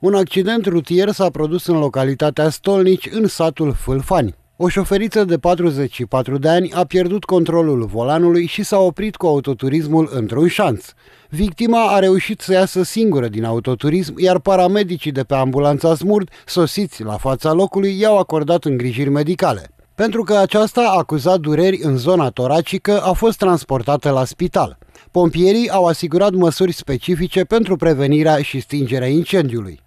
Un accident rutier s-a produs în localitatea Stolnici, în satul Fâlfani. O șoferiță de 44 de ani a pierdut controlul volanului și s-a oprit cu autoturismul într-un șanț. Victima a reușit să iasă singură din autoturism, iar paramedicii de pe ambulanța Smurd, sosiți la fața locului, i-au acordat îngrijiri medicale. Pentru că aceasta a acuzat dureri în zona toracică, a fost transportată la spital. Pompierii au asigurat măsuri specifice pentru prevenirea și stingerea incendiului.